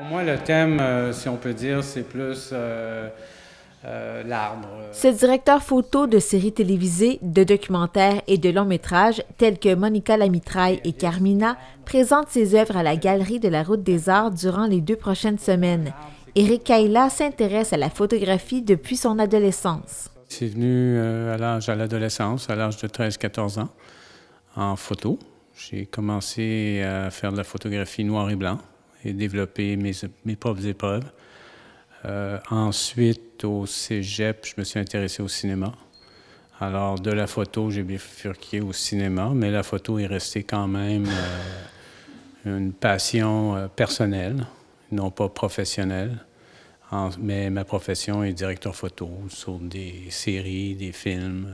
Pour moi, le thème, euh, si on peut dire, c'est plus euh, euh, l'arbre. Ce directeur photo de séries télévisées, de documentaires et de longs métrages, tels que Monica Lamitraille et Carmina, présente ses œuvres à la Galerie de la Route des Arts durant les deux prochaines semaines. Eric Kaila s'intéresse à la photographie depuis son adolescence. C'est venu à l'âge à l'adolescence, à l'âge de 13-14 ans, en photo. J'ai commencé à faire de la photographie noir et blanc et développer mes, mes propres épreuves. Euh, ensuite, au cégep, je me suis intéressé au cinéma. Alors, de la photo, j'ai bifurqué au cinéma, mais la photo est restée quand même euh, une passion euh, personnelle, non pas professionnelle. mais ma profession est directeur photo sur des séries, des films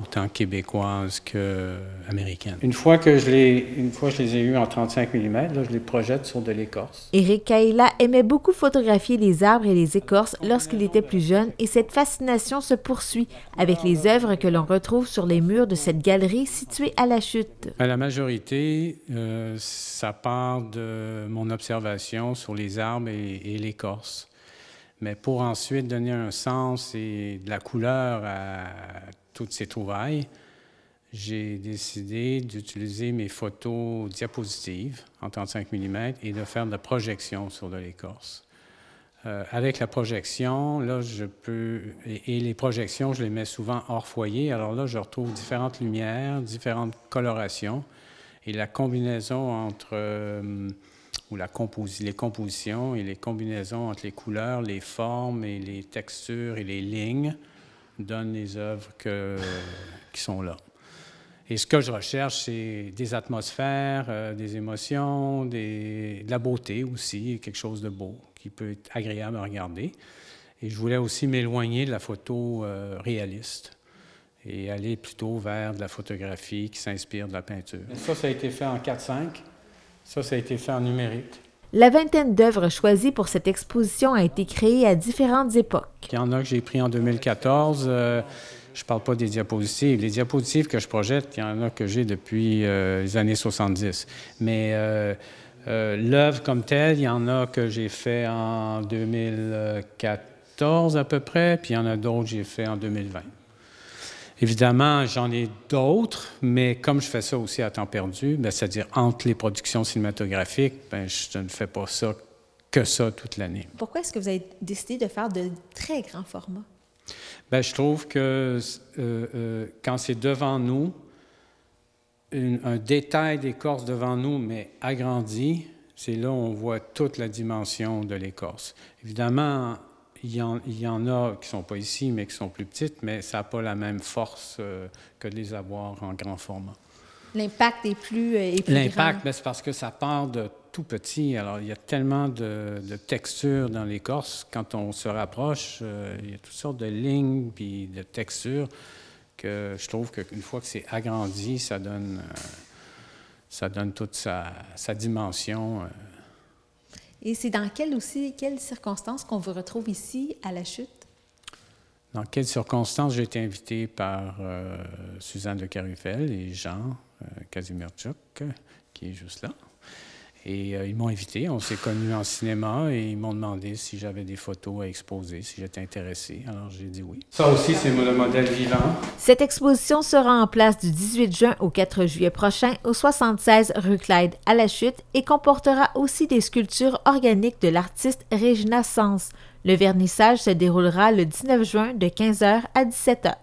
autant québécoise qu'américaine. Une fois que je les, une fois je les ai eues en 35 mm, je les projette sur de l'écorce. Éric Kaila aimait beaucoup photographier les arbres et les écorces lorsqu'il était plus jeune et cette fascination se poursuit avec les œuvres que l'on retrouve sur les murs de cette galerie située à la chute. À la majorité, euh, ça part de mon observation sur les arbres et, et l'écorce mais pour ensuite donner un sens et de la couleur à toutes ces trouvailles, j'ai décidé d'utiliser mes photos diapositives en 35 mm et de faire de la projection sur de l'écorce. Euh, avec la projection, là, je peux. Et, les projections, je les mets souvent hors foyer. Alors là, je retrouve différentes lumières, différentes colorations. Et la combinaison entre. Euh, ou les compositions et les combinaisons entre les couleurs, les formes et les textures et les lignes donne les œuvres que, qui sont là. Et ce que je recherche, c'est des atmosphères, euh, des émotions, des, de la beauté aussi, quelque chose de beau qui peut être agréable à regarder. Et je voulais aussi m'éloigner de la photo euh, réaliste et aller plutôt vers de la photographie qui s'inspire de la peinture. Ça, ça a été fait en 4-5. Ça, ça a été fait en numérique. La vingtaine d'œuvres choisies pour cette exposition a été créée à différentes époques. Il y en a que j'ai pris en 2014. Euh, je ne parle pas des diapositives. Les diapositives que je projette, il y en a que j'ai depuis euh, les années 70. Mais euh, l'œuvre comme telle, il y en a que j'ai fait en 2014 à peu près, puis il y en a d'autres que j'ai fait en 2020. Évidemment, j'en ai d'autres, mais comme je fais ça aussi à temps perdu, ben, c'est-à-dire entre les productions cinématographiques, ben, je ne fais pas ça que ça toute l'année. Pourquoi est-ce que vous avez décidé de faire de très grands formats? Ben, je trouve que euh, euh, quand c'est devant nous, un détail d'écorce devant nous, mais agrandi, c'est là où on voit toute la dimension de l'écorce. Évidemment, il y, en, a qui sont pas ici, mais qui sont plus petites, mais ça n'a pas la même force euh, que de les avoir en grand format. L'impact est plus, euh, est plus L'impact, ben, c'est parce que ça part de tout petit. Alors, il y a tellement de, textures dans l'écorce. Quand on se rapproche, euh, il y a toutes sortes de lignes puis de textures que je trouve qu'une fois que c'est agrandi, ça donne, euh, ça donne toute sa, sa dimension et c'est dans quelles aussi, quelles circonstances qu'on vous retrouve ici à la chute? Dans quelles circonstances j'ai été invité par euh, Suzanne de Carufel et Jean euh, qui est juste là. Et euh, ils m'ont invité, on s'est connus en cinéma et ils m'ont demandé si j'avais des photos à exposer, si j'étais intéressé. Alors j'ai dit oui. Ça aussi, c'est mon modèle vivant. Cette exposition sera en place du 18 juin au 4 juillet prochain au 76 rue Clyde à la Chute et comportera aussi des sculptures organiques de l'artiste Regina Sens. Le vernissage se déroulera le 19 juin de 15h à 17h.